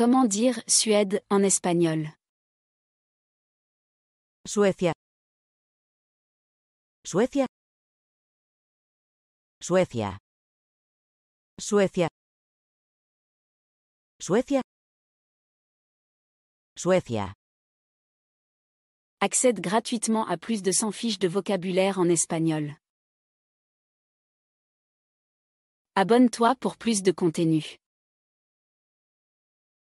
Comment dire Suède en espagnol Suecia. Suecia. Suecia. Suecia. Suecia. Accède gratuitement à plus de 100 fiches de vocabulaire en espagnol. Abonne-toi pour plus de contenu.